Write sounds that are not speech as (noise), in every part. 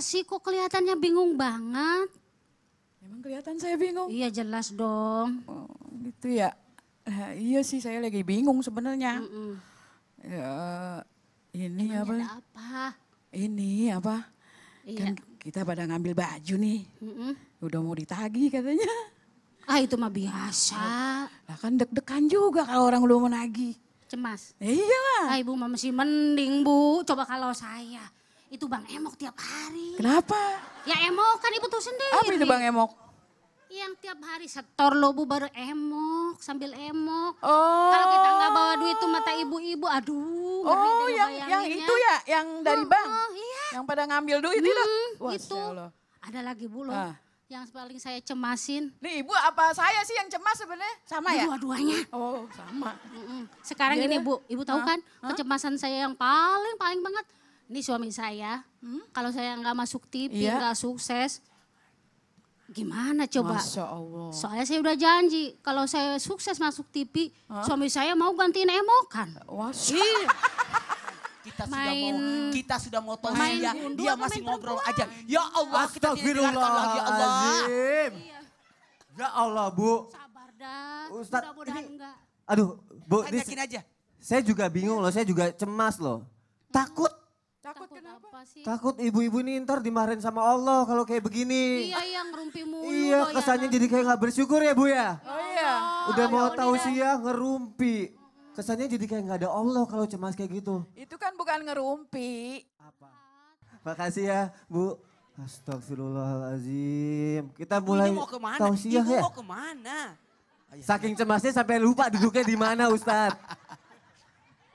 sih kok kelihatannya bingung banget? Emang kelihatan saya bingung? Iya jelas dong. Oh, gitu ya. Nah, iya sih saya lagi bingung sebenarnya. Ya, ini Emang apa? apa? Ini apa? Iya. Kan kita pada ngambil baju nih. Mm -mm. Udah mau ditagi katanya. Ah itu mah biasa. Lah kan deg-degan juga kalau orang udah mau nagih. Cemas? iya lah. Ah, ibu mah masih mending bu. Coba kalau saya. Itu Bang Emok tiap hari. Kenapa? Ya Emok kan ibu tuh sendiri. Apa itu Bang Emok? Yang tiap hari setor lo bu baru emok, sambil emok. Oh. Kalau kita nggak bawa duit tuh mata ibu-ibu, aduh. Oh yang, yang itu ya, yang dari oh, bank? Oh, iya. Yang pada ngambil duit hmm, itu? Wah, itu. Ada lagi bu loh. Ah yang paling saya cemasin. Nih ibu apa saya sih yang cemas sebenarnya? Sama ya? Dua-duanya. Oh sama. Sekarang Jadi, iya ini bu, ibu tahu ah, kan ah. kecemasan saya yang paling paling banget ini suami saya, hmm? kalau saya nggak masuk TV, iya. nggak sukses, gimana coba? Masya Allah. Soalnya saya udah janji, kalau saya sukses masuk TV, huh? suami saya mau gantiin emokan. Wah kita main, mau kita sudah mau tahu dia, dia masih ngobrol aja. Ya Allah, kita tidak lagi Allah. Azim. Ya Allah, Bu. Sabar dah. Ustaz, mudah-mudahan Aduh, Bu, ini, aja. Saya juga bingung loh, saya juga cemas loh. Takut Takut, kenapa? apa sih? Takut ibu-ibu ini ntar dimarahin sama Allah kalau kayak begini. Iya, yang ngerumpi mulu. Iya, ya kesannya ya, jadi kayak nggak bersyukur ya, Bu ya? Oh iya. Udah mau ya, tahu sih ya ngerumpi. Kesannya jadi kayak nggak ada Allah kalau cemas kayak gitu. Itu kan bukan ngerumpi. Apa? Makasih ya, Bu. Astagfirullahalazim. Kita mulai Ini mau kemana? Ya, ya? mau kemana? Oh, iya, Saking iya. cemasnya sampai lupa duduknya di mana Ustadz.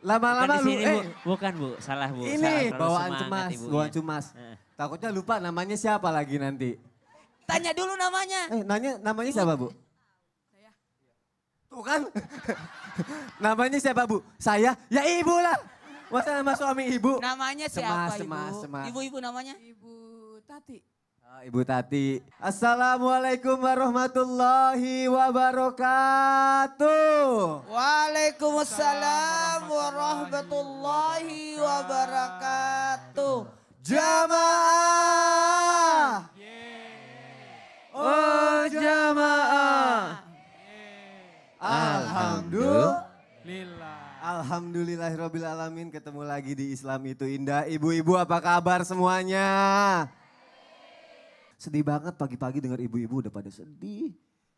Lama-lama lu, eh. Bukan bu, salah bu. Ini bawaan cemas, ya, bawaan ya. cemas. Eh. Takutnya lupa namanya siapa lagi nanti. Tanya dulu namanya. Eh, nanya namanya siapa bu? Saya. Tuh kan. (laughs) namanya siapa bu? Saya, ya ibu lah. Masa nama suami ibu? Namanya siapa cemas, ibu? Cemas, cemas. Ibu-ibu namanya? Ibu Tati. Ah, Ibu Tati. Assalamualaikum warahmatullahi wabarakatuh. Waalaikumsalam warahmatullahi wabarakatuh. Jamaah. Oh jamaah. Alhamdulillah. Alhamdulillahirobbilalamin ketemu lagi di Islam itu indah. Ibu-ibu apa kabar semuanya? Sedih banget pagi-pagi dengar ibu-ibu udah pada sedih.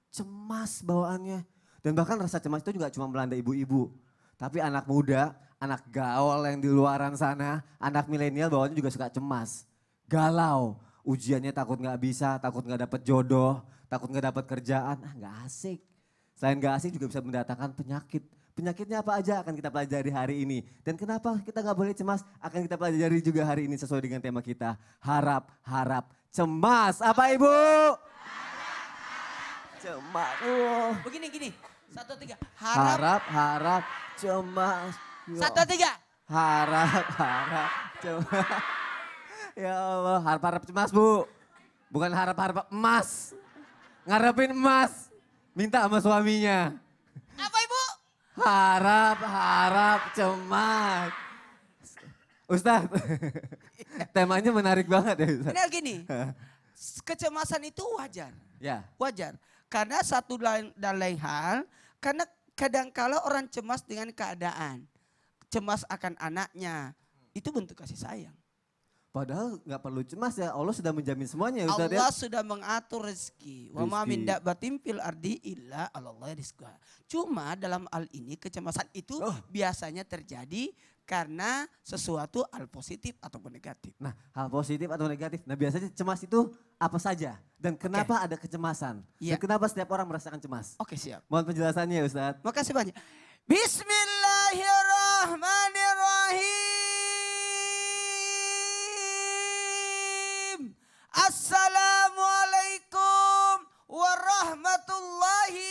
Cemas bawaannya. Dan bahkan rasa cemas itu juga cuma melanda ibu-ibu. Tapi anak muda, anak gaul yang di luaran sana, anak milenial bawaannya juga suka cemas. Galau, ujiannya takut gak bisa, takut gak dapet jodoh, takut gak dapet kerjaan, ah nggak asik. Selain gak asik juga bisa mendatangkan penyakit. Penyakitnya apa aja akan kita pelajari hari ini. Dan kenapa kita nggak boleh cemas akan kita pelajari juga hari ini sesuai dengan tema kita. Harap, harap, Cemas. Apa ibu? Cemas. Oh. Begini gini. Satu tiga. Harap. Harap, harap. Cemas. Yo. Satu tiga. Harap, harap. Cemas. Ya Allah. Harap, harap cemas bu. Bukan harap, harap emas. Ngarepin emas. Minta sama suaminya. Apa ibu? Harap, harap, cemas. Ustadz. (laughs) Temanya menarik banget ya. Ini gini, (laughs) kecemasan itu wajar. Ya. Wajar. Karena satu dan lain hal, karena kadangkala orang cemas dengan keadaan. Cemas akan anaknya. Itu bentuk kasih sayang. Padahal nggak perlu cemas ya, Allah sudah menjamin semuanya. Ya, ya. Allah ya? sudah mengatur rezeki. Wa ma min da'batin fil ardi illa Allah rizqa. Cuma dalam hal ini kecemasan itu oh. biasanya terjadi karena sesuatu hal positif ataupun negatif. Nah, hal positif atau negatif. Nah, biasanya cemas itu apa saja dan kenapa okay. ada kecemasan? Ya. Dan iya. kenapa setiap orang merasakan cemas? Oke, okay, siap. Mohon penjelasannya, Ustaz. Makasih banyak. Bismillahirrahmanirrahim. رحمت اللہ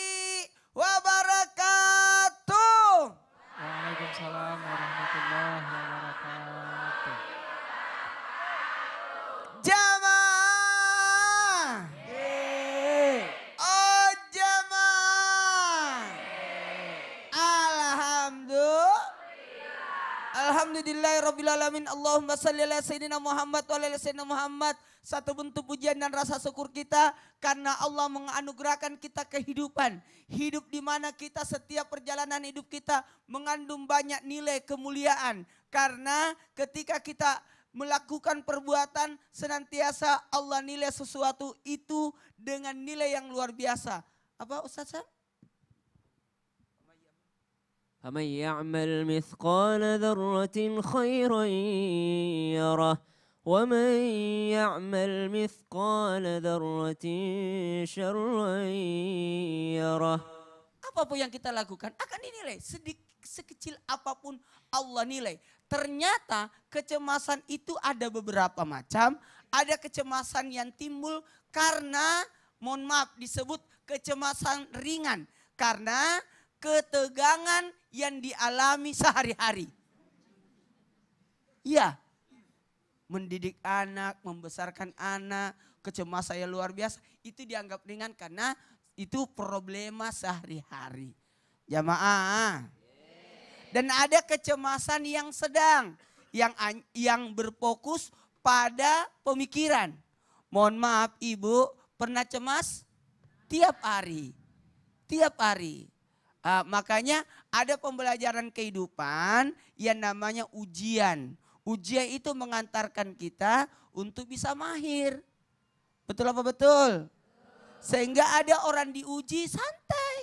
rabbil alamin. Allahumma salli ala sayyidina Muhammad wa ala sayyidina Muhammad. Satu bentuk pujian dan rasa syukur kita karena Allah menganugerahkan kita kehidupan. Hidup di mana kita setiap perjalanan hidup kita mengandung banyak nilai kemuliaan. Karena ketika kita melakukan perbuatan senantiasa Allah nilai sesuatu itu dengan nilai yang luar biasa. Apa Ustaz فمن يعمل مثقال ذرة خيرا يره ومن يعمل مثقال ذرة شرا يره Apapun yang kita lakukan akan dinilai sedikit sekecil apapun Allah nilai. Ternyata kecemasan itu ada beberapa macam. Ada kecemasan yang timbul karena mohon maaf disebut kecemasan ringan. Karena ketegangan yang dialami sehari-hari. Iya. Mendidik anak, membesarkan anak, kecemasan yang luar biasa. Itu dianggap ringan karena itu problema sehari-hari. Jamaah. Dan ada kecemasan yang sedang. Yang, yang berfokus pada pemikiran. Mohon maaf ibu, pernah cemas? Tiap hari. Tiap hari. Uh, makanya ada pembelajaran kehidupan yang namanya ujian. Ujian itu mengantarkan kita untuk bisa mahir. Betul apa betul? Sehingga ada orang diuji santai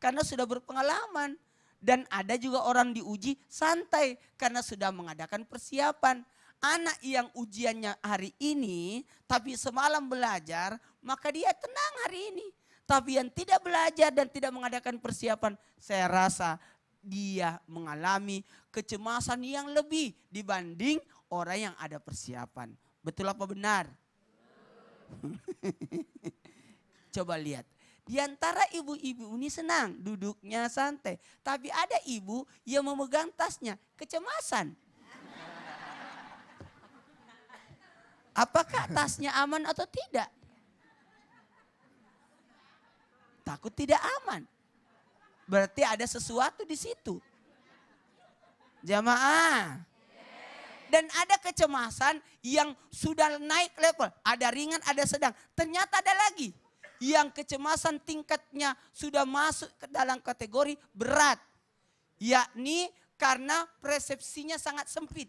karena sudah berpengalaman dan ada juga orang diuji santai karena sudah mengadakan persiapan. Anak yang ujiannya hari ini tapi semalam belajar, maka dia tenang hari ini tapi yang tidak belajar dan tidak mengadakan persiapan, saya rasa dia mengalami kecemasan yang lebih dibanding orang yang ada persiapan. Betul apa benar? (laughs) Coba lihat. Di antara ibu-ibu ini senang, duduknya santai. Tapi ada ibu yang memegang tasnya, kecemasan. Apakah tasnya aman atau tidak? takut tidak aman. Berarti ada sesuatu di situ. Jamaah. Dan ada kecemasan yang sudah naik level. Ada ringan, ada sedang. Ternyata ada lagi. Yang kecemasan tingkatnya sudah masuk ke dalam kategori berat. Yakni karena persepsinya sangat sempit.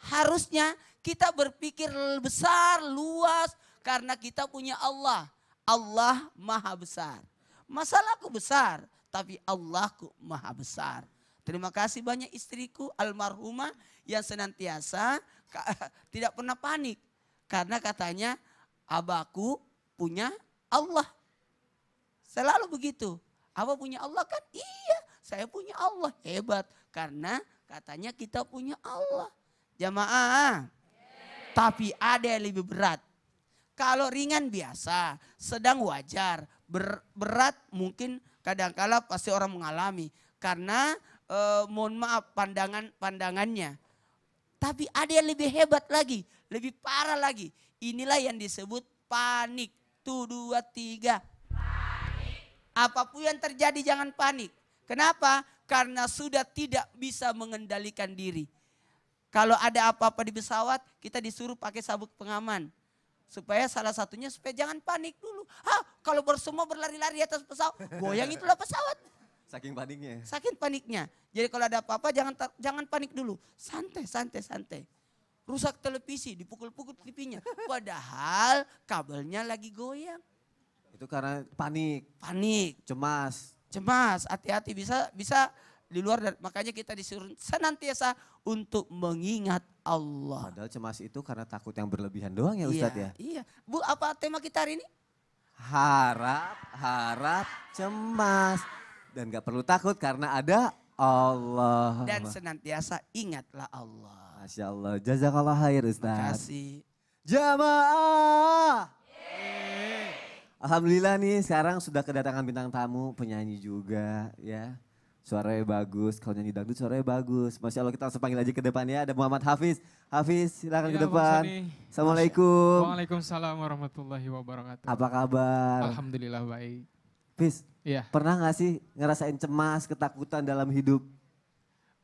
Harusnya kita berpikir besar, luas karena kita punya Allah. Allah maha besar. Masalahku besar, tapi Allahku maha besar. Terima kasih banyak istriku almarhumah yang senantiasa (laughs) tidak pernah panik. Karena katanya abaku punya Allah. Selalu begitu. Abah punya Allah kan? Iya, saya punya Allah. Hebat. Karena katanya kita punya Allah. Jamaah. Tapi ada yang lebih berat kalau ringan biasa, sedang wajar, ber, berat mungkin kadangkala kala pasti orang mengalami karena e, mohon maaf pandangan pandangannya. Tapi ada yang lebih hebat lagi, lebih parah lagi. Inilah yang disebut panik. Tuh dua tiga. Panik. Apapun yang terjadi jangan panik. Kenapa? Karena sudah tidak bisa mengendalikan diri. Kalau ada apa-apa di pesawat, kita disuruh pakai sabuk pengaman. Supaya salah satunya supaya jangan panik dulu. Hah, kalau bersemua berlari-lari atas pesawat, goyang itulah pesawat. Saking paniknya. Saking paniknya. Jadi kalau ada apa-apa jangan jangan panik dulu. Santai, santai, santai. Rusak televisi, dipukul-pukul tipinya Padahal kabelnya lagi goyang. Itu karena panik. Panik. Cemas. Cemas, hati-hati bisa bisa di luar makanya kita disuruh senantiasa untuk mengingat Allah. Padahal cemas itu karena takut yang berlebihan doang ya iya, Ustadz iya, ya? Iya. Bu apa tema kita hari ini? Harap, harap, cemas. Dan gak perlu takut karena ada Allah. Dan senantiasa ingatlah Allah. Masya Allah. Jazakallah khair Ustadz. Terima kasih. Jamaah. Alhamdulillah nih sekarang sudah kedatangan bintang tamu penyanyi juga ya suaranya bagus, kalau nyanyi dangdut suaranya bagus. Masya Allah kita langsung panggil aja ke depan ya, ada Muhammad Hafiz. Hafiz silahkan ya, ke iya, depan. Assalamualaikum. Waalaikumsalam warahmatullahi wabarakatuh. Apa kabar? Alhamdulillah baik. Hafiz, ya. pernah gak sih ngerasain cemas, ketakutan dalam hidup?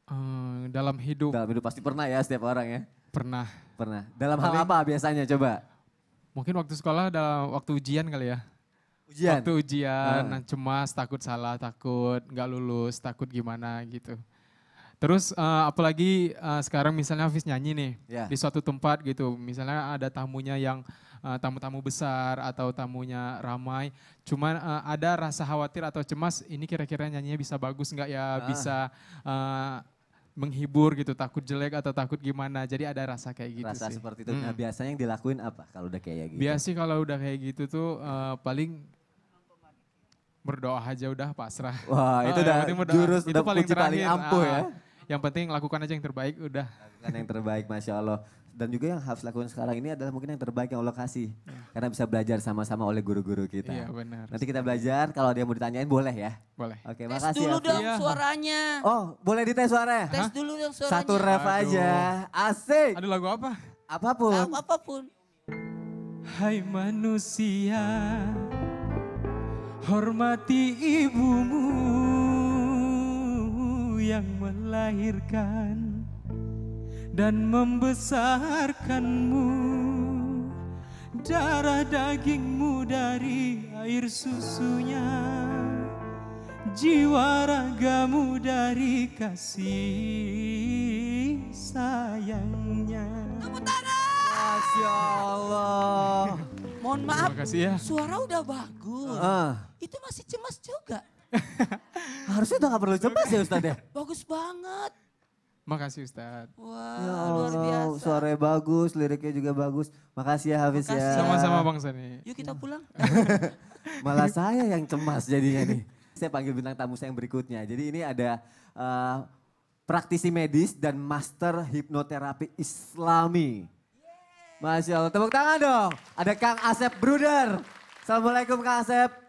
Hmm, dalam hidup. Dalam hidup pasti pernah ya setiap orang ya? Pernah. Pernah. Dalam Paling, hal apa biasanya coba? Mungkin waktu sekolah dalam waktu ujian kali ya ujian. waktu ujian, hmm. Nah. cemas, takut salah, takut nggak lulus, takut gimana gitu. Terus uh, apalagi uh, sekarang misalnya Hafiz nyanyi nih yeah. di suatu tempat gitu, misalnya ada tamunya yang uh, tamu-tamu besar atau tamunya ramai, cuman uh, ada rasa khawatir atau cemas ini kira-kira nyanyinya bisa bagus nggak ya, ah. bisa menghibur gitu, takut jelek atau takut gimana. Jadi ada rasa kayak gitu rasa sih. seperti itu. Hmm. Nah, biasanya yang dilakuin apa kalau udah kayak gitu? Biasa kalau udah kayak gitu tuh uh, paling berdoa aja udah pasrah. Wah, (laughs) itu uh, udah jurus itu paling terakhir, paling ampuh ah, ya yang penting lakukan aja yang terbaik udah. Lakukan yang terbaik Masya Allah. Dan juga yang harus lakukan sekarang ini adalah mungkin yang terbaik yang Allah kasih. Iya. Karena bisa belajar sama-sama oleh guru-guru kita. Iya benar. Nanti kita belajar kalau dia mau ditanyain boleh ya? Boleh. Oke tes makasih. Tes dulu ya. dong ya. suaranya. Oh boleh dites suaranya? Tes dulu dong suaranya. Satu ref Aduh. aja. Asik. Ada lagu apa? Apapun. Lagu apapun. Hai manusia, hormati ibumu yang melahirkan dan membesarkanmu Darah dagingmu dari air susunya Jiwa ragamu dari kasih sayangnya Masya Allah Mohon maaf, Terima kasih ya. suara udah bagus. Uh. Itu masih cemas juga. (laughs) Harusnya udah gak perlu cemas ya Ustadz ya? Bagus banget. Makasih Ustadz. wow, ya luar biasa. Suaranya bagus, liriknya juga bagus. Makasih ya Hafiz ya. Sama-sama Bang Sani. Yuk kita nah. pulang. (laughs) Malah saya yang cemas jadinya nih. Saya panggil bintang tamu saya yang berikutnya. Jadi ini ada uh, praktisi medis dan master hipnoterapi islami. Masya Allah, tepuk tangan dong. Ada Kang Asep Bruder. Assalamualaikum Kang Asep.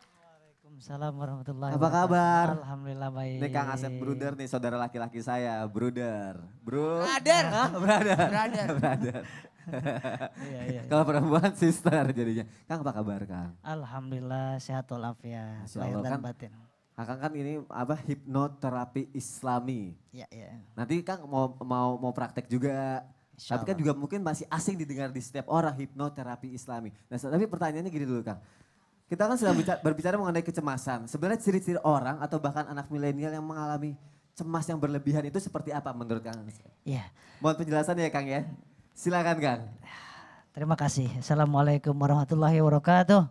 Assalamualaikum. warahmatullahi Apa kabar? Alhamdulillah baik. Ini Kang Asep Bruder nih saudara laki-laki saya, Bruder. Bro. Brother. Brother. Brother. Brother. Kalau perempuan sister jadinya. Kang apa kabar Kang? Alhamdulillah sehat walafiat, lahir dan kan, batin. Kang kan ini apa hipnoterapi Islami. Iya, iya. Nanti Kang mau mau mau praktek juga. Tapi kan juga mungkin masih asing didengar di setiap orang hipnoterapi Islami. Nah, tapi pertanyaannya gini dulu Kang. Kita kan sedang berbicara, berbicara mengenai kecemasan. Sebenarnya ciri-ciri orang atau bahkan anak milenial yang mengalami cemas yang berlebihan itu seperti apa menurut Kang? Iya. Mohon penjelasannya ya Kang ya. Silakan Kang. Terima kasih. Assalamualaikum warahmatullahi wabarakatuh.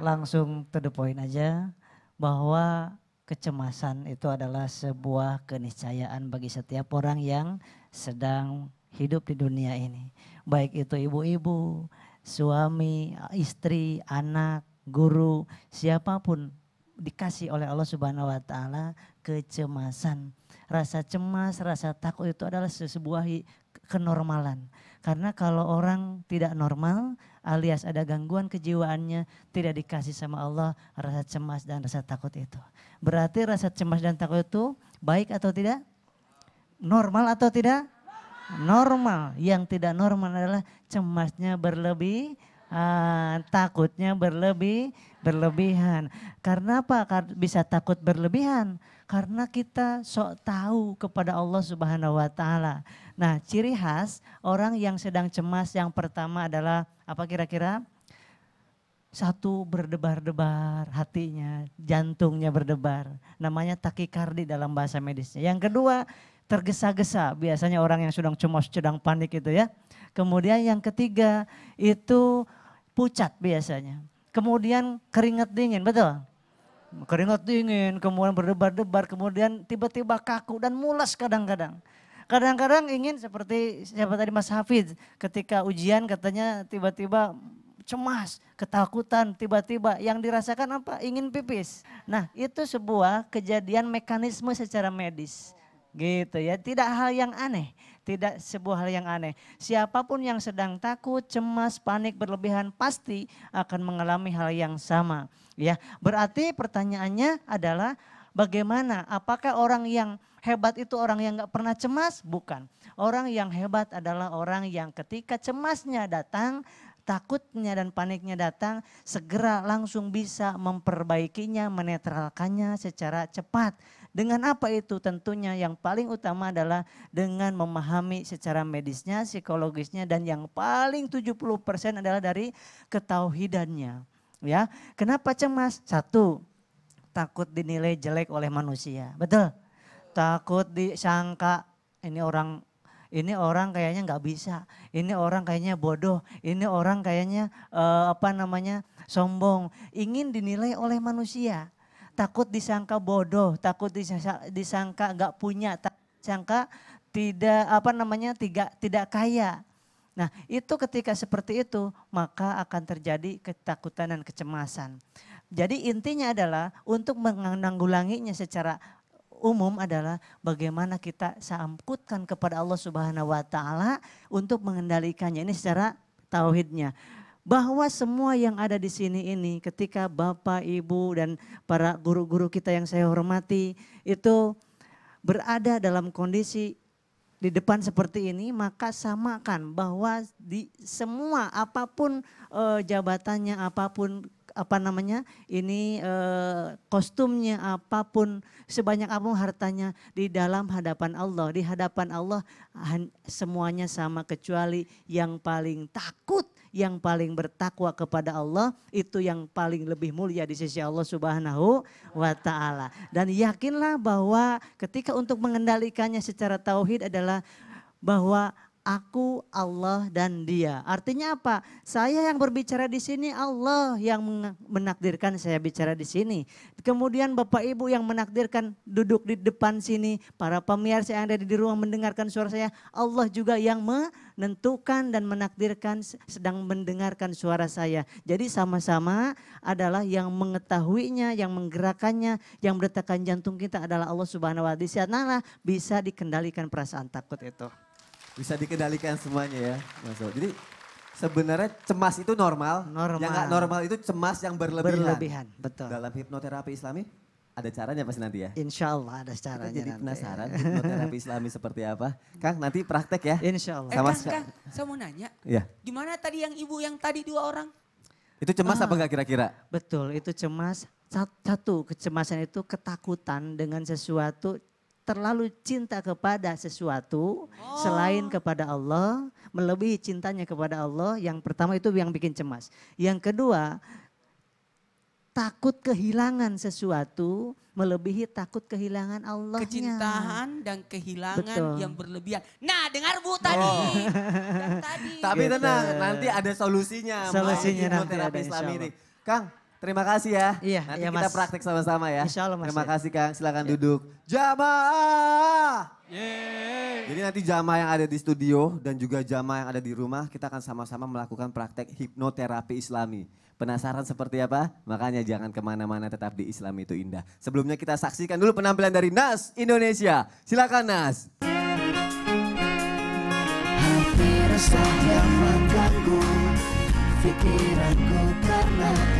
Langsung to the point aja bahwa kecemasan itu adalah sebuah keniscayaan bagi setiap orang yang sedang hidup di dunia ini. Baik itu ibu-ibu, suami, istri, anak, guru, siapapun dikasih oleh Allah Subhanahu wa taala kecemasan. Rasa cemas, rasa takut itu adalah sebuah kenormalan. Karena kalau orang tidak normal alias ada gangguan kejiwaannya tidak dikasih sama Allah rasa cemas dan rasa takut itu. Berarti rasa cemas dan takut itu baik atau tidak? Normal atau tidak? normal. Yang tidak normal adalah cemasnya berlebih, uh, takutnya berlebih, berlebihan. Karena apa? Bisa takut berlebihan karena kita sok tahu kepada Allah Subhanahu wa taala. Nah, ciri khas orang yang sedang cemas yang pertama adalah apa kira-kira? Satu berdebar-debar hatinya, jantungnya berdebar. Namanya takikardi dalam bahasa medisnya. Yang kedua, tergesa-gesa biasanya orang yang sedang cemas, sedang panik itu ya. Kemudian yang ketiga itu pucat biasanya. Kemudian keringat dingin, betul? Keringat dingin, kemudian berdebar-debar, kemudian tiba-tiba kaku dan mulas kadang-kadang. Kadang-kadang ingin seperti siapa tadi Mas Hafid ketika ujian katanya tiba-tiba cemas, ketakutan, tiba-tiba yang dirasakan apa? Ingin pipis. Nah, itu sebuah kejadian mekanisme secara medis. Gitu ya, tidak hal yang aneh, tidak sebuah hal yang aneh. Siapapun yang sedang takut, cemas, panik, berlebihan pasti akan mengalami hal yang sama. Ya, berarti pertanyaannya adalah bagaimana? Apakah orang yang hebat itu orang yang nggak pernah cemas? Bukan. Orang yang hebat adalah orang yang ketika cemasnya datang, takutnya dan paniknya datang, segera langsung bisa memperbaikinya, menetralkannya secara cepat. Dengan apa itu? Tentunya yang paling utama adalah dengan memahami secara medisnya, psikologisnya, dan yang paling 70% adalah dari ketauhidannya. Ya, kenapa cemas? Satu, takut dinilai jelek oleh manusia. Betul? Takut disangka ini orang ini orang kayaknya nggak bisa, ini orang kayaknya bodoh, ini orang kayaknya uh, apa namanya sombong, ingin dinilai oleh manusia takut disangka bodoh, takut disangka nggak punya, sangka tidak apa namanya tidak tidak kaya. Nah, itu ketika seperti itu, maka akan terjadi ketakutan dan kecemasan. Jadi intinya adalah untuk menanggulanginya secara umum adalah bagaimana kita sangkutkan kepada Allah Subhanahu wa taala untuk mengendalikannya ini secara tauhidnya bahwa semua yang ada di sini ini ketika Bapak, Ibu dan para guru-guru kita yang saya hormati itu berada dalam kondisi di depan seperti ini maka samakan bahwa di semua apapun e, jabatannya apapun apa namanya ini e, kostumnya apapun sebanyak apapun hartanya di dalam hadapan Allah di hadapan Allah semuanya sama kecuali yang paling takut yang paling bertakwa kepada Allah itu yang paling lebih mulia di sisi Allah Subhanahu wa taala. Dan yakinlah bahwa ketika untuk mengendalikannya secara tauhid adalah bahwa aku, Allah, dan Dia. Artinya apa? Saya yang berbicara di sini, Allah yang menakdirkan saya bicara di sini. Kemudian Bapak Ibu yang menakdirkan duduk di depan sini, para pemirsa yang ada di ruang mendengarkan suara saya, Allah juga yang menentukan dan menakdirkan sedang mendengarkan suara saya. Jadi sama-sama adalah yang mengetahuinya, yang menggerakkannya, yang meletakkan jantung kita adalah Allah Subhanahu wa taala. bisa dikendalikan perasaan takut itu. Bisa dikendalikan semuanya ya, masuk Jadi sebenarnya cemas itu normal. Normal. Yang gak normal itu cemas yang berlebihan. Berlebihan, betul. Dalam hipnoterapi islami ada caranya pasti nanti ya? Insya Allah ada caranya Kita jadi nanti. penasaran hipnoterapi islami seperti apa. Kang nanti praktek ya. Insya Allah. Eh, Sama Kang, Kang, saya mau nanya. Ya. Gimana tadi yang ibu yang tadi dua orang? Itu cemas ah, apa enggak kira-kira? Betul, itu cemas. Satu, kecemasan itu ketakutan dengan sesuatu terlalu cinta kepada sesuatu oh. selain kepada Allah, melebihi cintanya kepada Allah, yang pertama itu yang bikin cemas. Yang kedua, takut kehilangan sesuatu melebihi takut kehilangan Allah. Kecintaan dan kehilangan Betul. yang berlebihan. Nah, dengar Bu tadi. Oh. tadi. Tapi gitu. tenang, nanti ada solusinya. Solusinya nanti ada Islam ini. Kang, Terima kasih ya. Iya, Nanti iya, kita mas. praktek sama-sama ya. Insya Allah mas. Terima kasih Kang, silakan iya. duduk. Jamaah. Yeay. Jadi nanti jamaah yang ada di studio dan juga jamaah yang ada di rumah kita akan sama-sama melakukan praktek hipnoterapi islami. Penasaran seperti apa? Makanya jangan kemana-mana tetap di Islam itu indah. Sebelumnya kita saksikan dulu penampilan dari Nas Indonesia. Silakan Nas. Hati yang mengganggu pikiranku karena